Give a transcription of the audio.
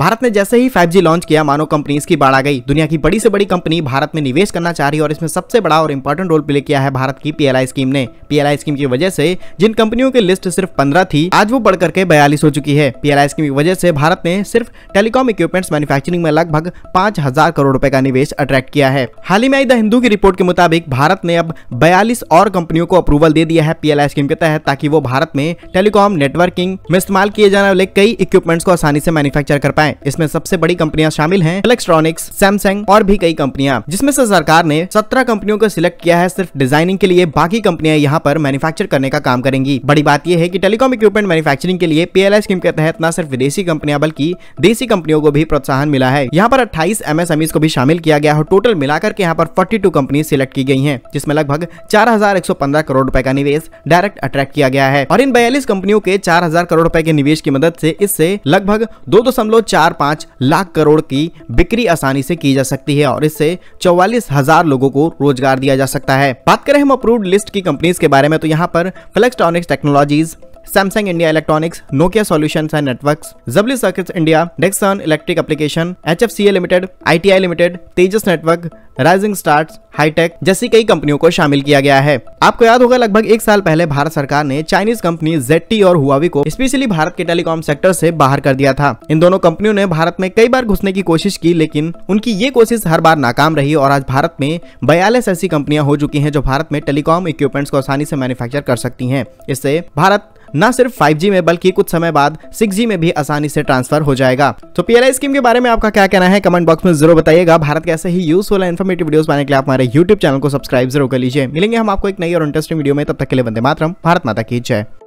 भारत ने जैसे ही 5G launch किया मानो कंपनीज की बाढ़ आ गई दुनिया की बड़ी से बड़ी कंपनी भारत में निवेश करना चाह रही है और इसमें सबसे बड़ा और इंपॉर्टेंट रोल प्ले किया है भारत की पीएलआई स्कीम ने पीएलआई स्कीम की वजह से जिन कंपनियों की लिस्ट सिर्फ 15 थी आज वो बढ़कर के बयालीस हो चुकी है पीएलआई स्कीम की वजह से भारत ने सिर्फ टेलीकॉम इक्विपमेंट मैन्युफैक्चरिंग में लगभग पांच करोड़ रूपए का निवेश अट्रैक्ट किया है हाल ही में आई द हिंदू की रिपोर्ट के मुताबिक भारत ने अब बयालीस और कंपनियों को अप्रूवल दे दिया है पीएलआई स्कीम के तहत ताकि वो भारत में टेलीकॉम नेटवर्किंग में इस्तेमाल किए जाने वाले कई इक्विपमेंट्स को आसानी से मैन्युफैक्चर कर पाए पाए इसमें सबसे बड़ी कंपनियां शामिल हैं इलेक्ट्रॉनिक्स सैमसंग और भी कई कंपनियां जिसमें से सरकार ने सत्रह कंपनियों को सिलेक्ट किया है सिर्फ डिजाइनिंग के लिए बाकी कंपनियां यहाँ पर मैन्युफैक्चर करने का काम करेंगी बड़ी बात यह है की टेलीकॉम इक्विपमेंट मैन्युफैक्चरिंग के लिए पीएलआई स्कीम के तहत न सिर्फ विदेशी कंपनियां बल्कि देशी कंपनियों को भी प्रोत्साहन मिला है यहाँ पर अट्ठाईस एमएसएमई को भी शामिल किया गया और टोटल मिलाकर के यहाँ पर फोर्टी कंपनी सिलेक्ट की गई है जिसमें लगभग चार करोड़ रूपए का निवेश डायरेक्ट अट्रैक्ट किया गया है और इन बयालीस कंपनियों के चार करोड़ रूपए के निवेश की मदद से इससे लगभग दो दशमलव चार पाँच लाख करोड़ की बिक्री आसानी से की जा सकती है और इससे चौवालीस हजार लोगों को रोजगार दिया जा सकता है बात करें हम अप्रूव्ड लिस्ट की कंपनीज के बारे में तो यहाँ पर Flextronics technologies Samsung India electronics Nokia and network Jabil circuit India Dixon electric application H F C A limited I T I limited Tejas network rising stars hitech जैसी कई कंपनियों को शामिल किया गया है आपको याद होगा लगभग एक साल पहले भारत सरकार ने चाइनीज कंपनी जेटी और हुआवी को स्पेशली भारत के टेलीकॉम सेक्टर से बाहर कर दिया था इन दोनों कंपनियों ने भारत में कई बार घुसने की कोशिश की लेकिन उनकी ये कोशिश हर बार नाकाम रही और आज भारत में बयालीस ऐसी कंपनियां हो चुकी है जो भारत में टेलीकॉम इक्विपमेंट्स को आसानी से मैन्युफैक्चर कर सकती है इससे भारत न सिर्फ 5G में बल्कि कुछ समय बाद 6G में भी आसानी से ट्रांसफर हो जाएगा तो पीएलआई स्कीम के बारे में आपका क्या कहना है कमेंट बॉक्स में जरूर बताइएगा भारत के ऐसे ही यूजफुल इन्फॉर्मेटिव वीडियो पाने के लिए आप हमारे यूट्यूब चैनल को सब्सक्राइब जरूर कर लीजिए मिलेंगे हम आपको एक नई और इंटरेस्टिंग वीडियो में तब तक के लिए बंदे मातरम भारत माता की जय